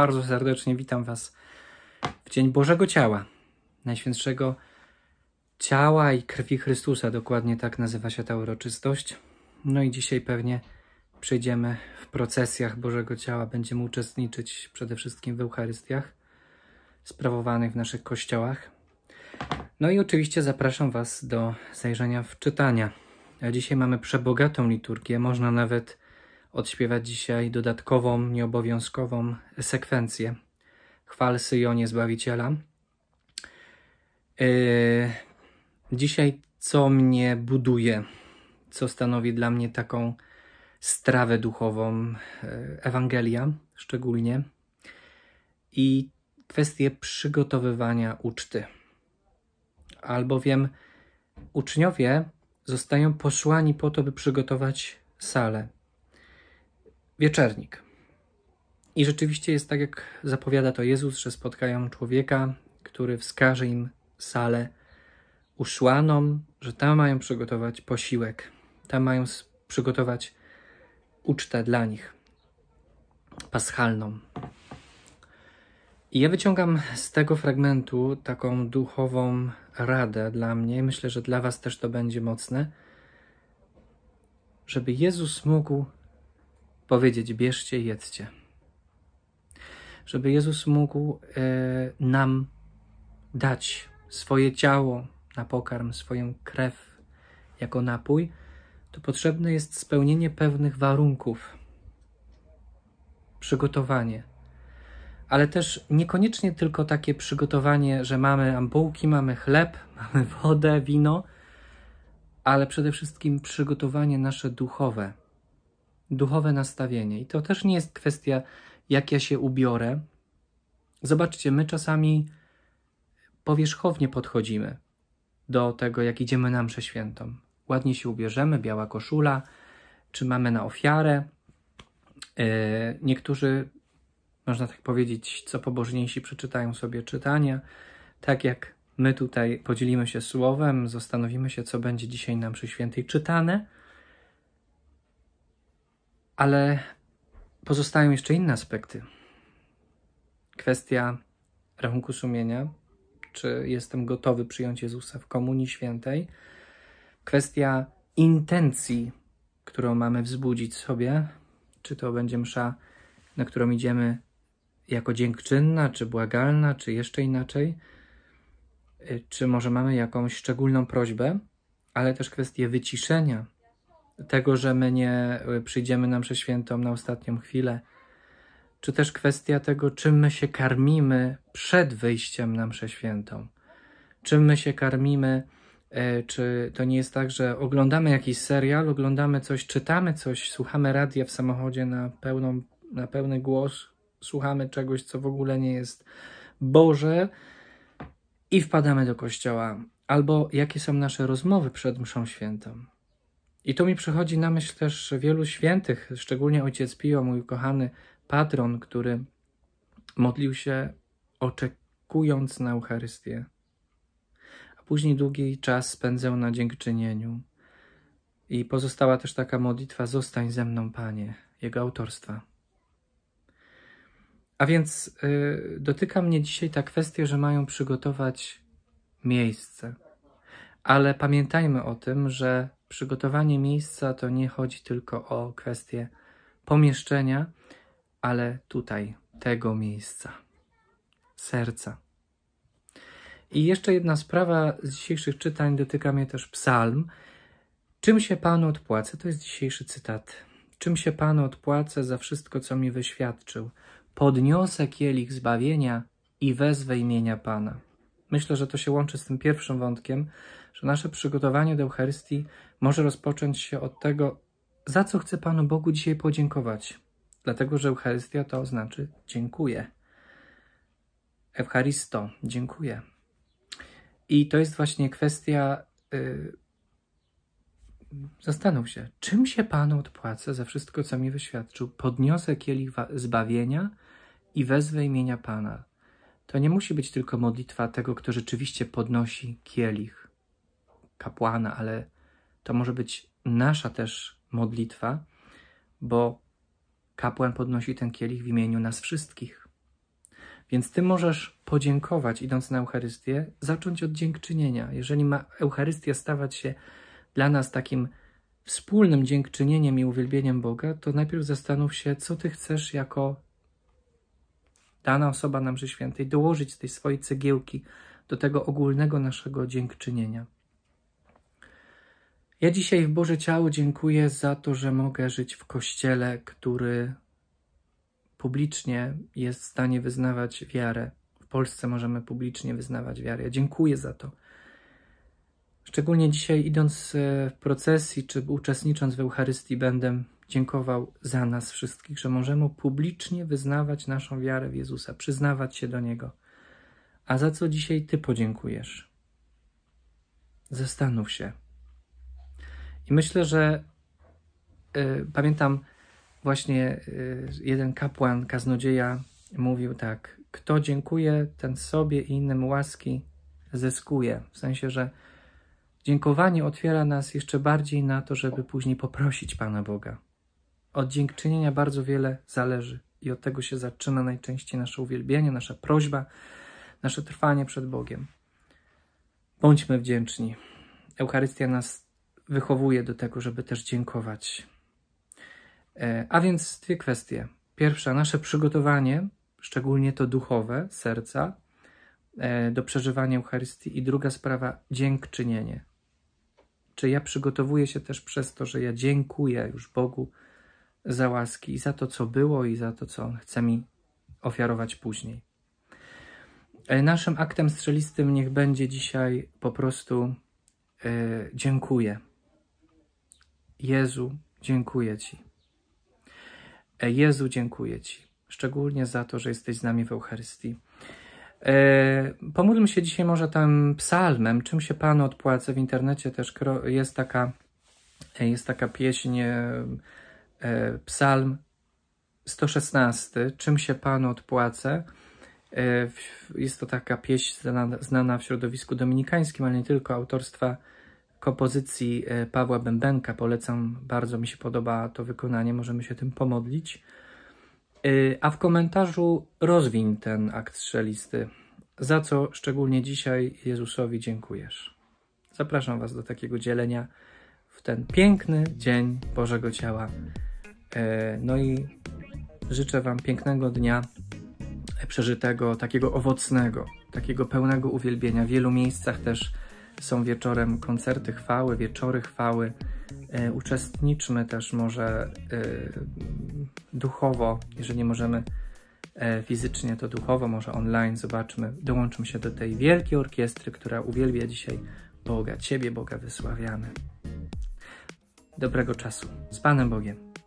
bardzo serdecznie witam Was w Dzień Bożego Ciała, Najświętszego Ciała i Krwi Chrystusa, dokładnie tak nazywa się ta uroczystość. No i dzisiaj pewnie przyjdziemy w procesjach Bożego Ciała, będziemy uczestniczyć przede wszystkim w Eucharystiach sprawowanych w naszych kościołach. No i oczywiście zapraszam Was do zajrzenia w czytania. A dzisiaj mamy przebogatą liturgię, można nawet odśpiewa dzisiaj dodatkową, nieobowiązkową sekwencję Chwal Syjonie Zbawiciela. Yy, dzisiaj co mnie buduje, co stanowi dla mnie taką strawę duchową, e, Ewangelia szczególnie i kwestie przygotowywania uczty. Albowiem uczniowie zostają posłani po to, by przygotować salę wieczernik. I rzeczywiście jest tak, jak zapowiada to Jezus, że spotkają człowieka, który wskaże im salę uszłaną, że tam mają przygotować posiłek, tam mają przygotować ucztę dla nich, paschalną. I ja wyciągam z tego fragmentu taką duchową radę dla mnie, myślę, że dla Was też to będzie mocne, żeby Jezus mógł powiedzieć: bierzcie i jedzcie. Żeby Jezus mógł e, nam dać swoje ciało na pokarm, swoją krew jako napój, to potrzebne jest spełnienie pewnych warunków, przygotowanie. Ale też niekoniecznie tylko takie przygotowanie, że mamy ampułki, mamy chleb, mamy wodę, wino, ale przede wszystkim przygotowanie nasze duchowe duchowe nastawienie. I to też nie jest kwestia, jak ja się ubiorę. Zobaczcie, my czasami powierzchownie podchodzimy do tego, jak idziemy na mszę świętą. Ładnie się ubierzemy, biała koszula, czy mamy na ofiarę. E, niektórzy, można tak powiedzieć, co pobożniejsi przeczytają sobie czytania, tak jak my tutaj podzielimy się słowem, zastanowimy się, co będzie dzisiaj na mszy świętej czytane – ale pozostają jeszcze inne aspekty. Kwestia rachunku sumienia, czy jestem gotowy przyjąć Jezusa w Komunii Świętej. Kwestia intencji, którą mamy wzbudzić sobie, czy to będzie msza, na którą idziemy jako dziękczynna, czy błagalna, czy jeszcze inaczej. Y, czy może mamy jakąś szczególną prośbę, ale też kwestię wyciszenia tego, że my nie y, przyjdziemy na mszę świętą na ostatnią chwilę, czy też kwestia tego, czym my się karmimy przed wyjściem na mszę świętą. Czym my się karmimy, e, czy to nie jest tak, że oglądamy jakiś serial, oglądamy coś, czytamy coś, słuchamy radia w samochodzie na, pełną, na pełny głos, słuchamy czegoś, co w ogóle nie jest Boże i wpadamy do kościoła. Albo jakie są nasze rozmowy przed mszą świętą. I tu mi przychodzi na myśl też wielu świętych, szczególnie ojciec Pio, mój kochany patron, który modlił się oczekując na Eucharystię, a później długi czas spędzał na dziękczynieniu. I pozostała też taka modlitwa: Zostań ze mną, Panie, jego autorstwa. A więc y, dotyka mnie dzisiaj ta kwestia, że mają przygotować miejsce. Ale pamiętajmy o tym, że Przygotowanie miejsca to nie chodzi tylko o kwestię pomieszczenia, ale tutaj tego miejsca, serca. I jeszcze jedna sprawa z dzisiejszych czytań dotyka mnie też psalm. Czym się Panu odpłacę? To jest dzisiejszy cytat. Czym się Panu odpłacę za wszystko, co mi wyświadczył? Podniosę kielich zbawienia i wezwę imienia Pana. Myślę, że to się łączy z tym pierwszym wątkiem, że nasze przygotowanie do Eucharystii może rozpocząć się od tego, za co chcę Panu Bogu dzisiaj podziękować. Dlatego, że Eucharystia to znaczy dziękuję. Eucharisto, dziękuję. I to jest właśnie kwestia. Yy, zastanów się, czym się Panu odpłacę za wszystko, co mi wyświadczył. Podniosę kielich zbawienia i wezwę imienia Pana to nie musi być tylko modlitwa tego, kto rzeczywiście podnosi kielich kapłana, ale to może być nasza też modlitwa, bo kapłan podnosi ten kielich w imieniu nas wszystkich. Więc ty możesz podziękować, idąc na Eucharystię, zacząć od dziękczynienia. Jeżeli ma Eucharystia stawać się dla nas takim wspólnym dziękczynieniem i uwielbieniem Boga, to najpierw zastanów się, co ty chcesz jako dana osoba na mszy świętej, dołożyć tej swojej cegiełki do tego ogólnego naszego dziękczynienia. Ja dzisiaj w Boże Ciało dziękuję za to, że mogę żyć w kościele, który publicznie jest w stanie wyznawać wiarę. W Polsce możemy publicznie wyznawać wiarę. Ja dziękuję za to. Szczególnie dzisiaj, idąc e, w procesji czy uczestnicząc w Eucharystii, będę dziękował za nas wszystkich, że możemy publicznie wyznawać naszą wiarę w Jezusa, przyznawać się do Niego. A za co dzisiaj Ty podziękujesz? Zastanów się. I myślę, że y, pamiętam właśnie y, jeden kapłan, kaznodzieja, mówił tak: Kto dziękuje, ten sobie i innym łaski zyskuje. W sensie, że dziękowanie otwiera nas jeszcze bardziej na to, żeby później poprosić Pana Boga od dziękczynienia bardzo wiele zależy i od tego się zaczyna najczęściej nasze uwielbienie, nasza prośba, nasze trwanie przed Bogiem. Bądźmy wdzięczni. Eucharystia nas wychowuje do tego, żeby też dziękować. E, a więc dwie kwestie. Pierwsza, nasze przygotowanie, szczególnie to duchowe, serca, e, do przeżywania Eucharystii. I druga sprawa, dziękczynienie. Czy ja przygotowuję się też przez to, że ja dziękuję już Bogu za łaski, i za to, co było, i za to, co On chce mi ofiarować później. E, naszym aktem strzelistym niech będzie dzisiaj po prostu yy, dziękuję. Jezu, dziękuję Ci. E, Jezu, dziękuję Ci. Szczególnie za to, że jesteś z nami w Eucharystii. Yy, pomódlmy się dzisiaj może tym psalmem, czym się Panu odpłacę. W internecie też jest taka, jest taka pieśń E, psalm 116, Czym się Panu odpłacę? E, jest to taka pieśń znana, znana w środowisku dominikańskim, ale nie tylko, autorstwa kompozycji e, Pawła Bębenka. Polecam, bardzo mi się podoba to wykonanie, możemy się tym pomodlić. A w komentarzu rozwiń ten akt strzelisty, za co szczególnie dzisiaj Jezusowi dziękujesz. Zapraszam Was do takiego dzielenia w ten piękny dzień Bożego Ciała. E, no i życzę Wam pięknego dnia e, przeżytego, takiego owocnego, takiego pełnego uwielbienia. W wielu miejscach też są wieczorem koncerty chwały, wieczory chwały. E, uczestniczmy też może duchowo, jeżeli możemy fizycznie, to duchowo, może online, zobaczmy, dołączmy się do tej wielkiej orkiestry, która uwielbia dzisiaj Boga, Ciebie, Boga wysławiamy. Dobrego czasu. Z Panem Bogiem.